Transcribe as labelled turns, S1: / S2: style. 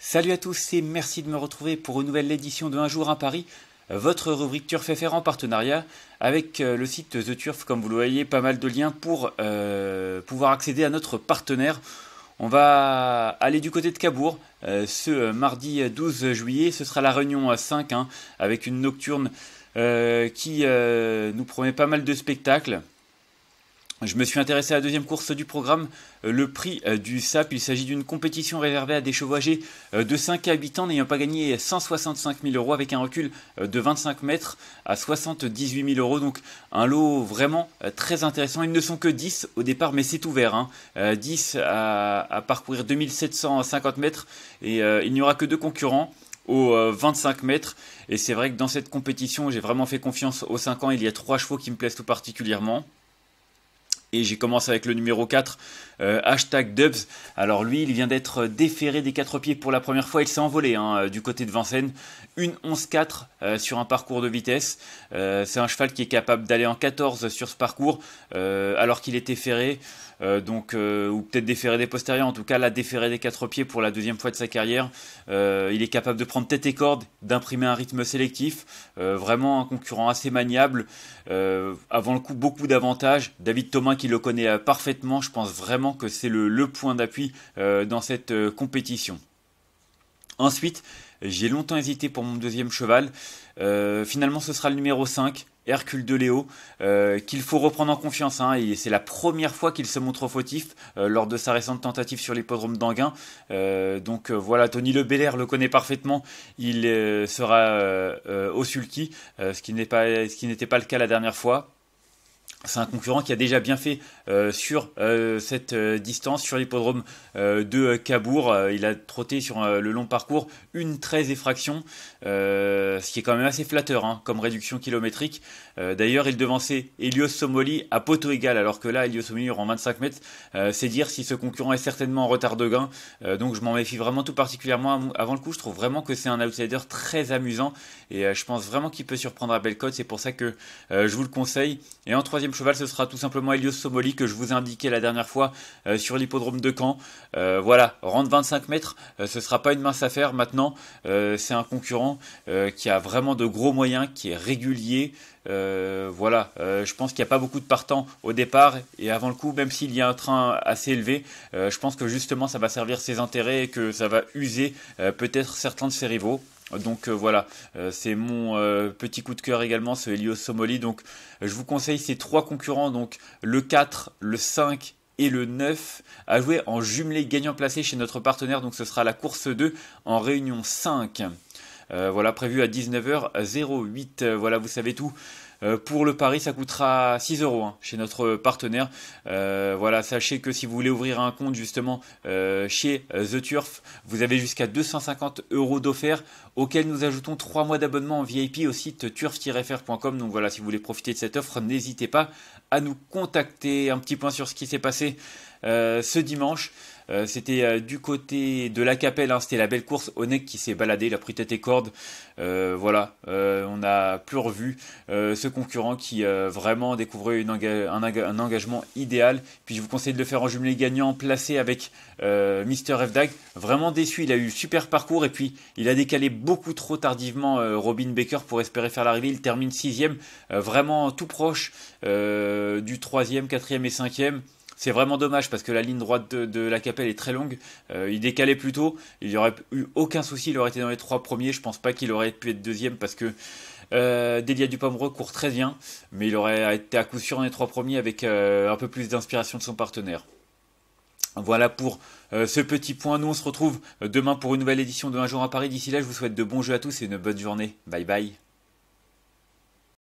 S1: Salut à tous et merci de me retrouver pour une nouvelle édition de Un jour à Paris, votre rubrique Turf FR en partenariat avec euh, le site The Turf, comme vous le voyez, pas mal de liens pour euh, pouvoir accéder à notre partenaire. On va aller du côté de Cabourg euh, ce mardi 12 juillet, ce sera la réunion à 5 hein, avec une nocturne qui nous promet pas mal de spectacles. Je me suis intéressé à la deuxième course du programme, euh, le prix euh, du SAP. Il s'agit d'une compétition réservée à des chevaux euh, de 5 habitants n'ayant pas gagné 165 000 euros avec un recul de 25 mètres à 78 000 euros. Donc un lot vraiment très intéressant. Ils ne sont que 10 au départ, mais c'est ouvert. Hein. 10 à, à parcourir 2750 mètres et il n'y aura que deux concurrents aux 25 mètres. Et c'est vrai que dans cette compétition, j'ai vraiment fait confiance aux 5 ans. Il y a trois chevaux qui me plaisent tout particulièrement. Et j'ai commencé avec le numéro 4, euh, hashtag Dubs. Alors lui, il vient d'être déféré des quatre pieds pour la première fois. Il s'est envolé hein, euh, du côté de Vincennes. Une 11-4 euh, sur un parcours de vitesse. c'est un cheval qui est capable d'aller en 14 sur ce parcours alors qu'il était ferré. donc, ou peut-être déféré des postérieurs, en tout cas l'a déféré des quatre pieds pour la deuxième fois de sa carrière. il est capable de prendre tête et corde, d'imprimer un rythme sélectif, vraiment un concurrent assez maniable. avant le coup, beaucoup d'avantages. David Thomas qui le connaît euh, parfaitement, je pense vraiment que c'est le, point d'appui euh, dans cette euh, compétition. Ensuite, j'ai longtemps hésité pour mon deuxième cheval. finalement, ce sera le numéro 5, Hercule de Léo, qu'il faut reprendre en confiance. Hein, et c'est la première fois qu'il se montre fautif lors de sa récente tentative sur l'hippodrome d'Anguin. donc voilà, Tony Le Belair le connaît parfaitement. Il sera au sulky, ce qui n'était pas le cas la dernière fois. C'est un concurrent qui a déjà bien fait euh, sur euh, cette euh, distance, sur l'hippodrome de Cabourg. il a trotté sur le long parcours une 13 effraction, ce qui est quand même assez flatteur hein, comme réduction kilométrique. D'ailleurs, il devançait Elios Somoli à poteau égal, alors que là, Elios Somoli rend 25 mètres. C'est dire si ce concurrent est certainement en retard de gain. donc je m'en méfie vraiment tout particulièrement avant le coup. Je trouve vraiment que c'est un outsider très amusant et je pense vraiment qu'il peut surprendre à Belcote. C'est pour ça que je vous le conseille. Et en troisième cheval, ce sera tout simplement Helios Somoli que je vous ai indiqué la dernière fois euh, sur l'hippodrome de Caen. Euh, voilà, rentre 25 mètres, euh, ce sera pas une mince affaire maintenant. c'est un concurrent qui a vraiment de gros moyens, qui est régulier. voilà, je pense qu'il n'y a pas beaucoup de partants au départ et avant le coup, même s'il y a un train assez élevé, je pense que justement ça va servir ses intérêts et que ça va user peut-être certains de ses rivaux. Donc euh, voilà, euh, c'est mon euh, petit coup de cœur également, ce Helios Somoli. Donc je vous conseille ces trois concurrents, donc le 4, le 5 et le 9 à jouer en jumelé gagnant placé chez notre partenaire. Donc ce sera la course 2 en réunion 5. voilà, prévu à 19h08. Voilà, vous savez tout euh, pour le pari, ça coûtera 6 euros hein, chez notre partenaire. Euh, voilà, sachez que si vous voulez ouvrir un compte justement euh, chez The Turf, vous avez jusqu'à 250 euros d'offert, auxquels nous ajoutons 3 mois d'abonnement en VIP au site turf-fr.com. Donc voilà, si vous voulez profiter de cette offre, n'hésitez pas à nous contacter. Un petit point sur ce qui s'est passé ce dimanche. Euh, c'était euh, du côté de la Capelle, hein, c'était la belle course. Onek qui s'est baladé, il a pris tête et corde. Euh, voilà, on n'a plus revu ce concurrent qui vraiment découvrait un, engagement idéal. Puis je vous conseille de le faire en jumelé gagnant, placé avec Mister Evdag. Vraiment déçu, il a eu super parcours et puis il a décalé beaucoup trop tardivement Robin Baker pour espérer faire l'arrivée. Il termine sixième, vraiment tout proche du troisième, quatrième et cinquième. C'est vraiment dommage parce que la ligne droite de, de la Capelle est très longue. Euh, il décalait plus tôt. Il n'y aurait eu aucun souci. Il aurait été dans les trois premiers. Je pense pas qu'il aurait pu être deuxième parce que euh, Delia Dupomereux court très bien. Mais il aurait été à coup sûr dans les trois premiers avec euh, un peu plus d'inspiration de son partenaire. Voilà pour euh, ce petit point. Nous, on se retrouve demain pour une nouvelle édition de Un jour à Paris. D'ici là, je vous souhaite de bons jeux à tous et une bonne journée. Bye bye.